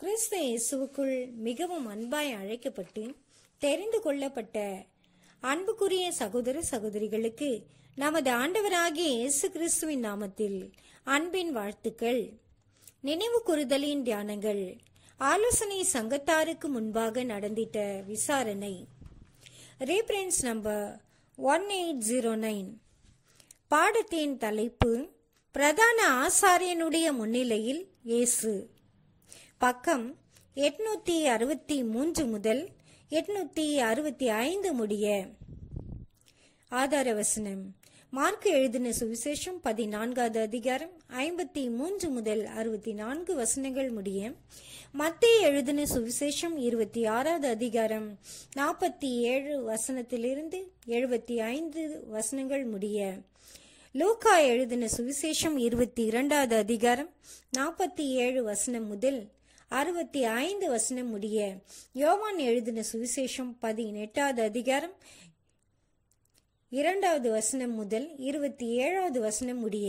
கிறிஸ்து இயேசுவுக்குள் மிகவும் அன்பாய் அழைக்கப்பட்டு தெரிந்து கொள்ளப்பட்ட அன்புக்குரிய சகோதர சகோதரிகளுக்கு நமது ஆண்டவராகிய இயேசு கிறிஸ்துவின் நாமத்தில் அன்பின் வாழ்த்துக்கள் நினைவு கூறுதலின் தியானங்கள் ஆலோசனை சங்கத்தாருக்கு முன்பாக நடந்திட்ட விசாரணை reference number one eight zero nine பாடத்தின் தலைப்பு பிரதான ஆசாரியனுடைய முன்னிலையில் இயேசு பக்கம் எட்நூத்தி அறுபத்தி மூன்று முதல் எட்நூத்தி அறுபத்தி ஐந்து முடிய ஆதார வசனம் மார்க் எழுதின சுவிசேஷம் பதினான்காவது அதிகாரம் ஐம்பத்தி மூன்று முதல் அறுபத்தி நான்கு வசனங்கள் முடிய மத்திய எழுதின சுவிசேஷம் இருபத்தி ஆறாவது அதிகாரம் நாற்பத்தி ஏழு வசனத்திலிருந்து எழுபத்தி ஐந்து வசனங்கள் முடிய லூக்கா எழுதின சுவிசேஷம் இருபத்தி இரண்டாவது அதிகாரம் நாற்பத்தி ஏழு வசனம் முதல் அறுபத்தி ஐந்து வசனம் முடிய யோவான் எழுதின சுவிசேஷம் பதினெட்டாவது அதிகாரம் இரண்டாவது வசனம் முதல் இருபத்தி ஏழாவது வசனம் முடிய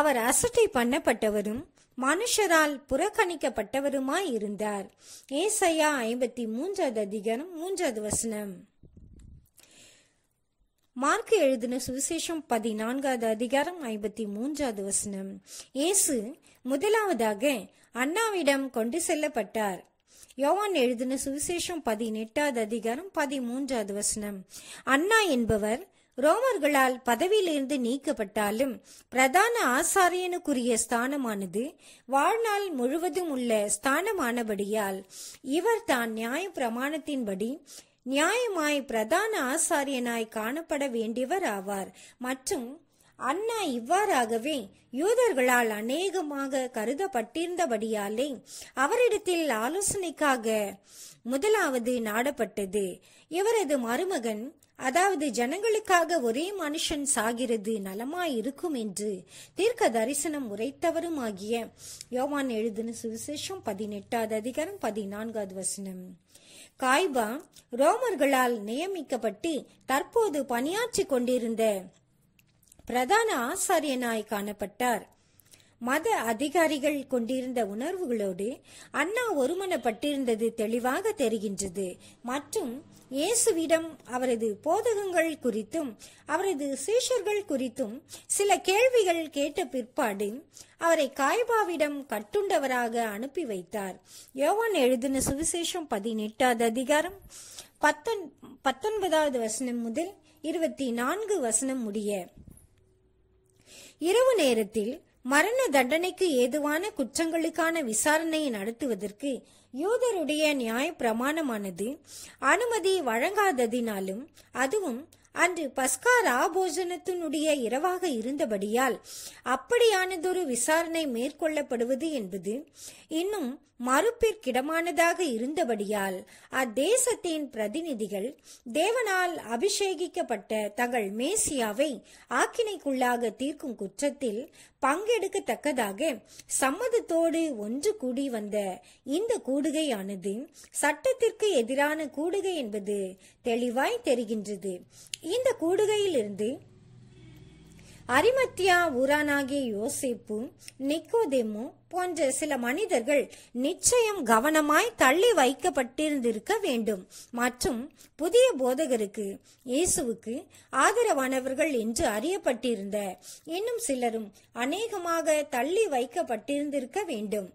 அவர் அசட்டை பண்ணப்பட்டவரும் மனுஷரால் புறக்கணிக்கப்பட்டவருமாய் இருந்தார் ஏசையா ஐம்பத்தி மூன்றாவது அதிகாரம் மூன்றாவது வசனம் மார்க் எழுதின சுவிசேஷம் பதினான்காவது அதிகாரம் ஐம்பத்தி மூன்றாவது வசனம் இயேசு முதலாவதாக அண்ணாவிடம் கொண்டு செல்லப்பட்டார் யோவான் எழுதின சுவிசேஷம் பதினெட்டாவது அதிகாரம் பதிமூன்றாவது வசனம் அண்ணா என்பவர் ரோமர்களால் பதவியிலிருந்து நீக்கப்பட்டாலும் பிரதான ஆசாரியனுக்குரிய ஸ்தானமானது வாழ்நாள் முழுவதும் உள்ள ஸ்தானமானபடியால் இவர் தான் நியாய பிரமாணத்தின்படி நியாயமாய் பிரதான ஆசாரியனாய் காணப்பட வேண்டியவர் ஆவார் மற்றும் அண்ணா இவ்வாறாகவே யூதர்களால் அநேகமாக கருதப்பட்டிருந்தபடியாலே அவரிடத்தில் ஆலோசனைக்காக முதலாவது நாடப்பட்டது இவரது மருமகன் அதாவது ஜனங்களுக்காக ஒரே மனுஷன் சாகிறது நலமாய் இருக்கும் என்று தீர்க்க தரிசனம் உரைத்தவருமாகிய யோவான் எழுதின சுவிசேஷம் பதினெட்டாவது அதிகாரம் பதினான்காவது வசனம் காய்பா ரோமர்களால் நியமிக்கப்பட்டு தற்போது பணியாற்றிக் கொண்டிருந்த பிரதான ஆசாரியனாய் காணப்பட்டார் மத அதிகாரிகள் கொண்டிருந்த உணர்வுகளோடு அண்ணா ஒருமனப்பட்டிருந்தது தெளிவாக தெரிகின்றது மற்றும் இயேசுவிடம் அவரது போதகங்கள் குறித்தும் அவரது சீஷர்கள் குறித்தும் சில கேள்விகள் கேட்ட பிற்பாடு அவரை காய்பாவிடம் கட்டுண்டவராக அனுப்பி வைத்தார் யோவான் எழுதின சுவிசேஷம் பதினெட்டாவது அதிகாரம் பத்தொன் பத்தொன்பதாவது வசனம் முதல் இருபத்தி நான்கு வசனம் முடிய இரவு நேரத்தில் மரண தண்டனைக்கு ஏதுவான குற்றங்களுக்கான விசாரணையை நடத்துவதற்கு யூதருடைய நியாய பிரமாணமானது அனுமதி வழங்காததினாலும் அதுவும் அன்று பஸ்கா ராபோஜனத்தினுடைய இரவாக இருந்தபடியால் அப்படியானதொரு விசாரணை மேற்கொள்ளப்படுவது என்பது இன்னும் மறுப்பிற்கிடமானதாக இருந்தபடியால் அத்தேசத்தின் பிரதிநிதிகள் தேவனால் அபிஷேகிக்கப்பட்ட தங்கள் மேசியாவை ஆக்கினைக்குள்ளாக தீர்க்கும் குற்றத்தில் பங்கெடுக்கத்தக்கதாக சம்மதத்தோடு ஒன்று கூடி வந்த இந்த கூடுகையானது சட்டத்திற்கு எதிரான கூடுகை என்பது தெளிவாய் தெரிகின்றது இந்த கூடுகையிலிருந்து அரிமத்தியா ஊரானாகிய யோசிப்பு நிக்கோதேமு போன்ற சில மனிதர்கள் நிச்சயம் கவனமாய் தள்ளி வைக்கப்பட்டிருந்திருக்க வேண்டும் மற்றும் புதிய போதகருக்கு இயேசுவுக்கு ஆதரவானவர்கள் என்று அறியப்பட்டிருந்த இன்னும் சிலரும் அநேகமாக தள்ளி வைக்கப்பட்டிருந்திருக்க வேண்டும்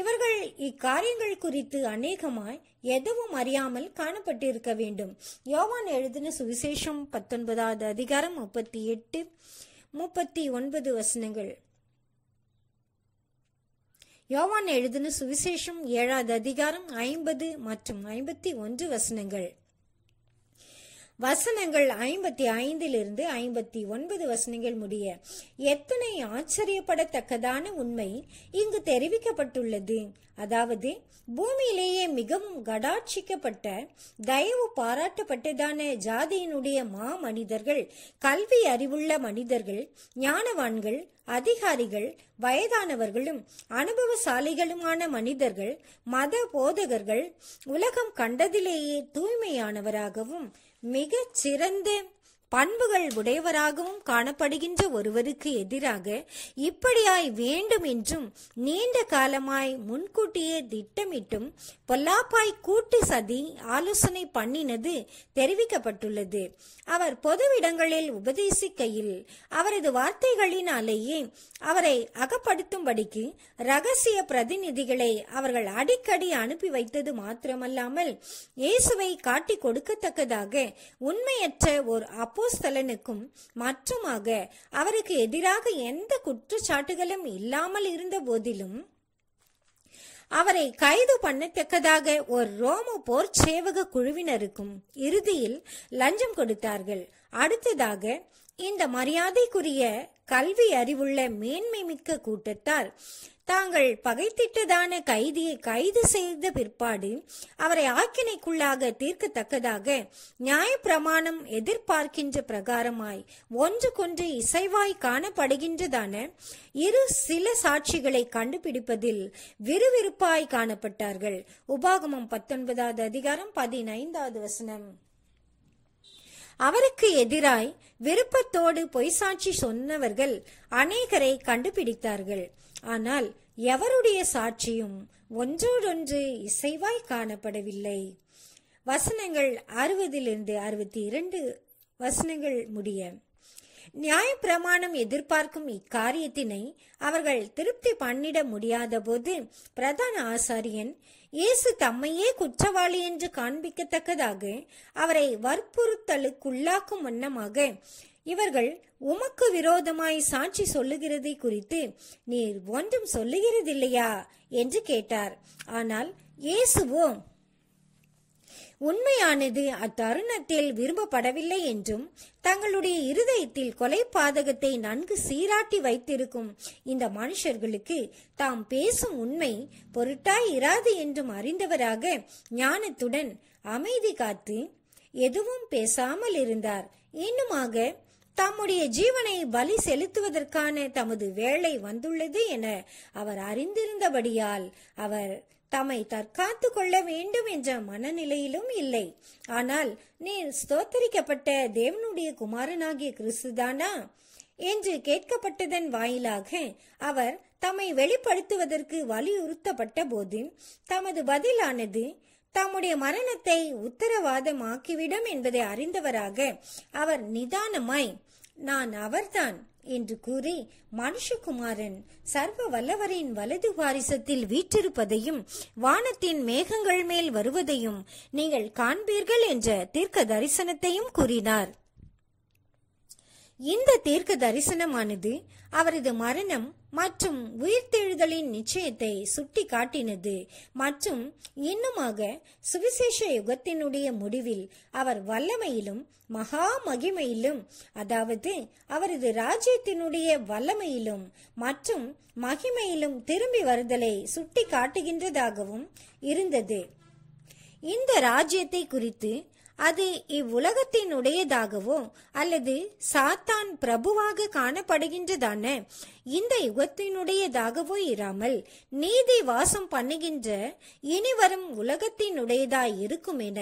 இவர்கள் இக்காரியங்கள் குறித்து அநேகமாய் எதுவும் அறியாமல் காணப்பட்டிருக்க வேண்டும் யோவான் எழுதின சுவிசேஷம் பத்தொன்பதாவது அதிகாரம் முப்பத்தி எட்டு முப்பத்தி ஒன்பது வசனங்கள் யோவான் எழுதின சுவிசேஷம் ஏழாவது அதிகாரம் ஐம்பது மற்றும் ஐம்பத்தி ஒன்று வசனங்கள் வசனங்கள் ஐம்பத்தி ஐந்திலிருந்து ஐம்பத்தி ஒன்பது வசனங்கள் முடிய எத்தனை ஆச்சரியப்படத்தக்கதான உண்மை இங்கு தெரிவிக்கப்பட்டுள்ளது அதாவது பூமியிலேயே மிகவும் கடாட்சிக்கப்பட்ட தயவு பாராட்டப்பட்டதான ஜாதியினுடைய மா மனிதர்கள் கல்வி அறிவுள்ள மனிதர்கள் ஞானவான்கள் அதிகாரிகள் வயதானவர்களும் அனுபவசாலிகளுமான மனிதர்கள் மத போதகர்கள் உலகம் கண்டதிலேயே தூய்மையானவராகவும் மிகச் சிறந்த பண்புகள் உடையவராகவும் காணப்படுகின்ற ஒருவருக்கு எதிராக இப்படியாய் வேண்டும் என்றும் நீண்ட காலமாய் முன்கூட்டியே திட்டமிட்டும் பொல்லாப்பாய் கூட்டு சதி ஆலோசனை பண்ணினது தெரிவிக்கப்பட்டுள்ளது அவர் பொதுவிடங்களில் உபதேசிக்கையில் அவரது வார்த்தைகளினாலேயே அவரை அகப்படுத்தும்படிக்கு ரகசிய பிரதிநிதிகளை அவர்கள் அடிக்கடி அனுப்பி வைத்தது மாத்திரமல்லாமல் இயேசுவை காட்டி கொடுக்கத்தக்கதாக உண்மையற்ற ஒரு அப்போஸ்தலனுக்கும் மற்றுமாக அவருக்கு எதிராக எந்த குற்றச்சாட்டுகளும் இல்லாமல் இருந்த போதிலும் அவரை கைது பண்ணத்தக்கதாக ஒரு ரோம போர் சேவக குழுவினருக்கும் இறுதியில் லஞ்சம் கொடுத்தார்கள் அடுத்ததாக இந்த மரியாதைக்குரிய கல்வி அறிவுள்ள மேன்மை மிக்க கூட்டத்தார் தாங்கள் பகைத்திட்டதான கைதியை கைது செய்த பிற்பாடு அவரை ஆக்கினைக்குள்ளாக தீர்க்கத்தக்கதாக நியாயப்பிரமாணம் எதிர்பார்க்கின்ற பிரகாரமாய் ஒன்றுக்கொன்று இசைவாய் காணப்படுகின்றதான இரு சில சாட்சிகளை கண்டுபிடிப்பதில் விறுவிறுப்பாய் காணப்பட்டார்கள் உபாகமம் பத்தொன்பதாவது அதிகாரம் பதினைந்தாவது வசனம் அவருக்கு எதிராய் விருப்பத்தோடு பொய்சாட்சி சொன்னவர்கள் அநேகரை கண்டுபிடித்தார்கள் ஆனால் எவருடைய சாட்சியும் ஒன்றோடொன்று இசைவாய் காணப்படவில்லை வசனங்கள் அறுபதிலிருந்து அறுபத்தி இரண்டு வசனங்கள் முடிய நியாய பிரமாணம் எதிர்பார்க்கும் இக்காரியத்தினை அவர்கள் திருப்தி பண்ணிட முடியாத போது பிரதான ஆசாரியன் இயேசு தம்மையே குற்றவாளி என்று காண்பிக்கத்தக்கதாக அவரை வற்புறுத்தலுக்குள்ளாக்கும் வண்ணமாக இவர்கள் உமக்கு விரோதமாய் சாட்சி சொல்லுகிறதை குறித்து நீர் ஒன்றும் சொல்லுகிறதில்லையா என்று கேட்டார் ஆனால் இயேசுவோ உண்மையானது அத்தருணத்தில் விரும்பப்படவில்லை என்றும் தங்களுடைய இருதயத்தில் கொலை பாதகத்தை நன்கு சீராட்டி வைத்திருக்கும் இந்த மனுஷர்களுக்கு தாம் பேசும் உண்மை பொருட்டாய் இராது என்றும் அறிந்தவராக ஞானத்துடன் அமைதி காத்து எதுவும் பேசாமல் இருந்தார் இன்னுமாக தம்முடைய ஜீவனை பலி செலுத்துவதற்கான தமது வேலை வந்துள்ளது என அவர் அறிந்திருந்தபடியால் அவர் தம்மை தற்காத்து கொள்ள வேண்டும் என்ற மனநிலையிலும் இல்லை ஆனால் நீர் ஸ்தோத்தரிக்கப்பட்ட தேவனுடைய குமாரனாகிய கிறிஸ்துதானா என்று கேட்கப்பட்டதன் வாயிலாக அவர் தம்மை வெளிப்படுத்துவதற்கு வலியுறுத்தப்பட்ட போது தமது பதிலானது தம்முடைய மரணத்தை உத்தரவாதமாக்கிவிடும் என்பதை அறிந்தவராக அவர் நிதானமாய் நான் அவர்தான் என்று கூறி மனுஷகுமாரன் சர்வ வல்லவரின் வலது வாரிசத்தில் வீற்றிருப்பதையும் வானத்தின் மேகங்கள் மேல் வருவதையும் நீங்கள் காண்பீர்கள் என்ற தீர்க்க தரிசனத்தையும் கூறினார் இந்த தீர்க்க தரிசனமானது அவரது மரணம் மற்றும் உயிர்த்தெழுதலின் நிச்சயத்தை சுட்டி காட்டினது மற்றும் இன்னுமாக சுவிசேஷ யுகத்தினுடைய முடிவில் அவர் வல்லமையிலும் மகா மகிமையிலும் அதாவது அவரது ராஜ்யத்தினுடைய வல்லமையிலும் மற்றும் மகிமையிலும் திரும்பி வருதலை சுட்டி காட்டுகின்றதாகவும் இருந்தது இந்த ராஜ்யத்தை குறித்து அது இவ்வுலகத்தினுடையதாகவோ அல்லது சாத்தான் பிரபுவாக காணப்படுகின்றதான இந்த யுகத்தினுடையதாகவோ இராமல் நீதி வாசம் பண்ணுகின்ற இனிவரும் உலகத்தினுடையதாய் இருக்கும் என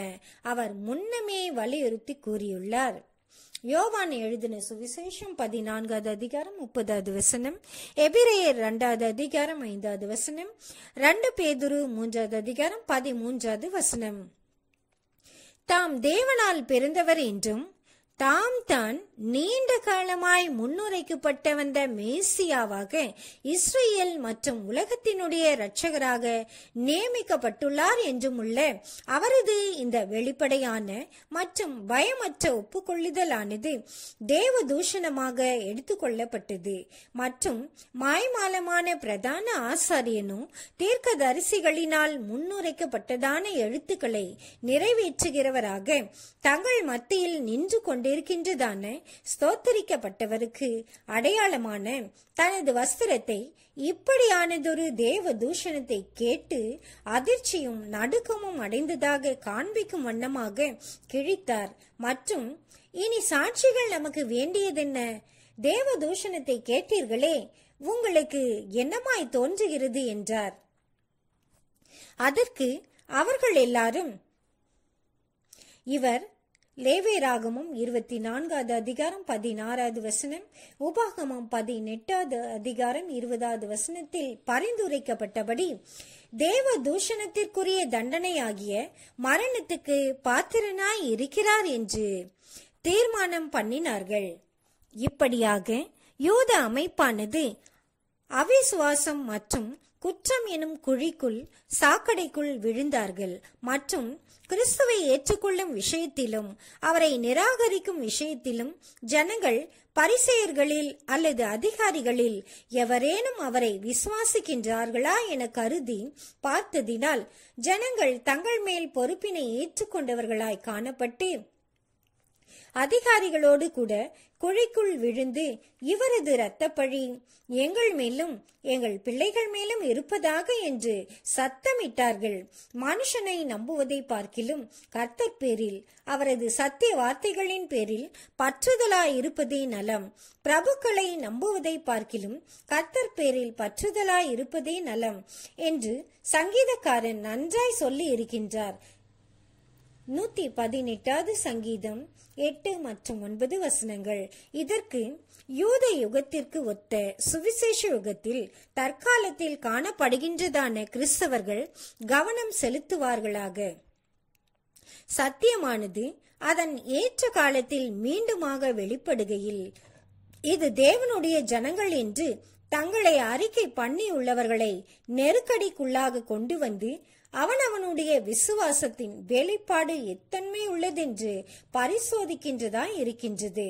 அவர் முன்னமே வலியுறுத்தி கூறியுள்ளார் யோவான் எழுதின சுவிசேஷம் பதினான்காவது அதிகாரம் முப்பதாவது வசனம் எபிரேயர் ரெண்டாவது அதிகாரம் ஐந்தாவது வசனம் ரெண்டு பேதுரு மூன்றாவது அதிகாரம் பதிமூன்றாவது வசனம் தாம் தேவனால் பிறந்தவர் என்றும் தாம் தான் நீண்ட காலமாய் முன்னுரைக்கப்பட்ட வந்த மேசியாவாக இஸ்ரேல் மற்றும் உலகத்தினுடைய இரட்சகராக நியமிக்கப்பட்டுள்ளார் என்றும் உள்ள அவரது இந்த வெளிப்படையான மற்றும் பயமற்ற ஒப்புக்கொள்ளுதலானது தேவதூஷணமாக எடுத்துக்கொள்ளப்பட்டது மற்றும் மாய்மாலமான பிரதான ஆசாரியனும் தீர்க்க தரிசிகளினால் முன்னுரைக்கப்பட்டதான எழுத்துக்களை நிறைவேற்றுகிறவராக தங்கள் மத்தியில் நின்று கொண்டு கொண்டிருக்கின்றதான ஸ்தோத்தரிக்கப்பட்டவருக்கு அடையாளமான தனது வஸ்திரத்தை இப்படியானதொரு தேவ தூஷணத்தை கேட்டு அதிர்ச்சியும் நடுக்கமும் அடைந்ததாக காண்பிக்கும் வண்ணமாக கிழித்தார் மற்றும் இனி சாட்சிகள் நமக்கு வேண்டியதென்ன தேவ தூஷணத்தை கேட்டீர்களே உங்களுக்கு என்னமாய் தோன்றுகிறது என்றார் அதற்கு அவர்கள் எல்லாரும் இவர் லேவே ராகமும் இருபத்தி நான்காவது அதிகாரம் பதினாறாவது வசனம் உபாகமம் பதினெட்டாவது அதிகாரம் இருபதாவது வசனத்தில் பரிந்துரைக்கப்பட்டபடி தேவ தூஷணத்திற்குரிய தண்டனையாகிய மரணத்துக்கு பாத்திரனாய் இருக்கிறார் என்று தீர்மானம் பண்ணினார்கள் இப்படியாக யூத அமைப்பானது அவிசுவாசம் மற்றும் குற்றம் எனும் குழிக்குள் சாக்கடைக்குள் விழுந்தார்கள் மற்றும் கிறிஸ்துவை ஏற்றுக்கொள்ளும் விஷயத்திலும் அவரை நிராகரிக்கும் விஷயத்திலும் ஜனங்கள் பரிசெயர்களில் அல்லது அதிகாரிகளில் எவரேனும் அவரை விசுவாசிக்கின்றார்களா என கருதி பார்த்ததினால் ஜனங்கள் தங்கள் மேல் பொறுப்பினை ஏற்றுக்கொண்டவர்களாய் காணப்பட்டு அதிகாரிகளோடு கூட குழிக்குள் விழுந்து இவரது இரத்தப்பழி எங்கள் மேலும் எங்கள் பிள்ளைகள் மேலும் இருப்பதாக என்று சத்தமிட்டார்கள் மனுஷனை நம்புவதை பார்க்கிலும் கர்த்தர் பேரில் அவரது சத்திய வார்த்தைகளின் பேரில் பற்றுதலாயிருப்பதே இருப்பதே நலம் பிரபுக்களை நம்புவதை பார்க்கிலும் கர்த்தர் பேரில் பற்றுதலாயிருப்பதே இருப்பதே நலம் என்று சங்கீதக்காரன் நன்றாய் சொல்லி இருக்கின்றார் நூத்தி பதினெட்டாவது சங்கீதம் எட்டு மற்றும் ஒன்பது வசனங்கள் இதற்கு யூத யுகத்திற்கு ஒத்த சுவிசேஷ யுகத்தில் தற்காலத்தில் காணப்படுகின்றதான கிறிஸ்தவர்கள் கவனம் செலுத்துவார்களாக சத்தியமானது அதன் ஏற்ற காலத்தில் மீண்டுமாக வெளிப்படுகையில் இது தேவனுடைய ஜனங்கள் என்று தங்களை அறிக்கை பண்ணியுள்ளவர்களை நெருக்கடிக்குள்ளாக கொண்டு வந்து அவன் அவனுடைய விசுவாசத்தின் வெளிப்பாடு எத்தன்மை உள்ளதென்று பரிசோதிக்கின்றதா இருக்கின்றது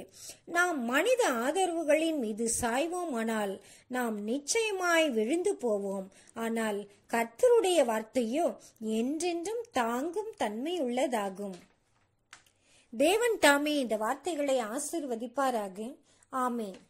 நாம் மனித ஆதரவுகளின் மீது சாய்வோமானால் நாம் நிச்சயமாய் விழுந்து போவோம் ஆனால் கர்த்தருடைய வார்த்தையோ என்றென்றும் தாங்கும் தன்மை உள்ளதாகும் தேவன் தாமே இந்த வார்த்தைகளை ஆசிர்வதிப்பாராக ஆமேன்